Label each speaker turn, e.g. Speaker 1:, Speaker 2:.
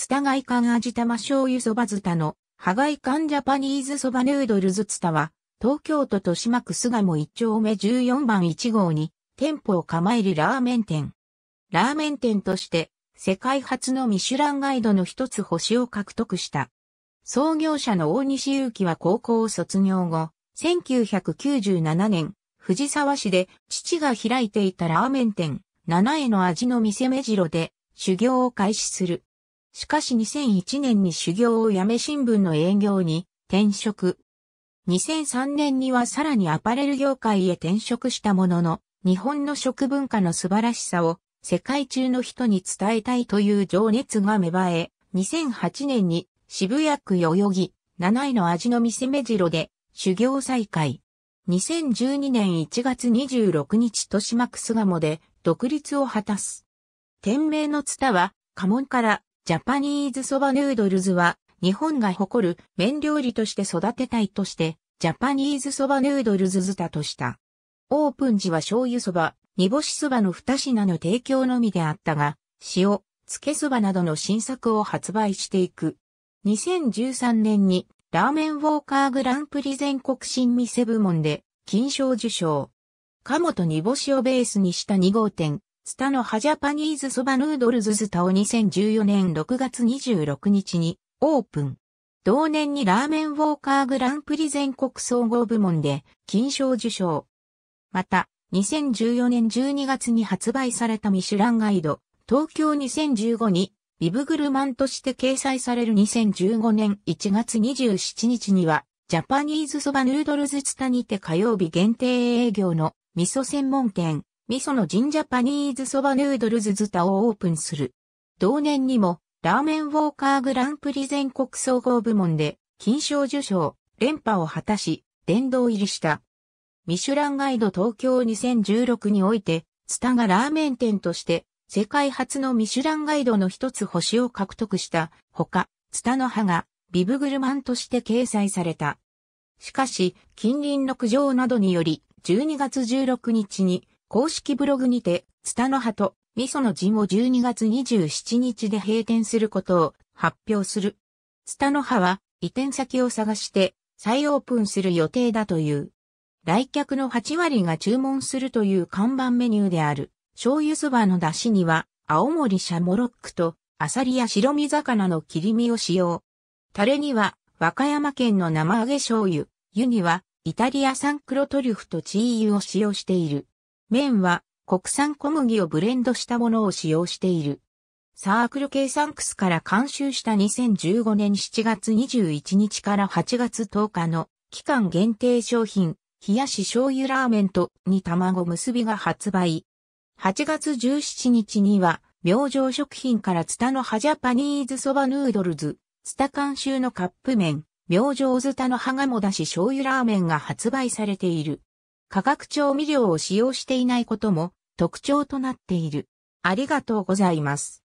Speaker 1: ツタガイカン味玉醤油そばズタの、ハガイカンジャパニーズそばヌードルズツタは、東京都豊島区巣鴨1丁目14番1号に、店舗を構えるラーメン店。ラーメン店として、世界初のミシュランガイドの一つ星を獲得した。創業者の大西祐樹は高校を卒業後、1997年、藤沢市で父が開いていたラーメン店、七重の味の店目白で修行を開始する。しかし2001年に修行をやめ新聞の営業に転職。2003年にはさらにアパレル業界へ転職したものの、日本の食文化の素晴らしさを世界中の人に伝えたいという情熱が芽生え、2008年に渋谷区代々木7位の味の店目白で修行再開。2012年1月26日豊島区巣鴨で独立を果たす。店名のツタは家紋からジャパニーズそばヌードルズは、日本が誇る麺料理として育てたいとして、ジャパニーズそばヌードルズズタとした。オープン時は醤油そば、煮干しそばの2品の提供のみであったが、塩、つけそばなどの新作を発売していく。2013年に、ラーメンウォーカーグランプリ全国新店部門で、金賞受賞。鴨と煮干しをベースにした2号店、ツタのハジャパニーズそばヌードルズスタを2014年6月26日にオープン。同年にラーメンウォーカーグランプリ全国総合部門で金賞受賞。また、2014年12月に発売されたミシュランガイド、東京2015にビブグルマンとして掲載される2015年1月27日には、ジャパニーズそばヌードルズツタにて火曜日限定営業の味噌専門店、味噌のジンジャパニーズそばヌードルズズタをオープンする。同年にも、ラーメンウォーカーグランプリ全国総合部門で、金賞受賞、連覇を果たし、殿堂入りした。ミシュランガイド東京2016において、ツタがラーメン店として、世界初のミシュランガイドの一つ星を獲得したほか、ツタの葉がビブグルマンとして掲載された。しかし、近隣の苦情などにより、12月16日に公式ブログにて、ツタの葉と味噌の陣を12月27日で閉店することを発表する。ツタの葉は移転先を探して再オープンする予定だという。来客の8割が注文するという看板メニューである醤油そばの出汁には青森シャモロックとアサリや白身魚の切り身を使用。タレには和歌山県の生揚げ醤油、湯にはイタリア産黒トリュフとチー油を使用している。麺は国産小麦をブレンドしたものを使用している。サークル計算クスから監修した2015年7月21日から8月10日の期間限定商品、冷やし醤油ラーメンと煮卵結びが発売。8月17日には、明星食品からツタの葉ジャパニーズそばヌードルズ、ツタ監修のカップ麺、明星ズタの葉もだし醤油ラーメンが発売されている。化学調味料を使用していないことも特徴となっている。ありがとうございます。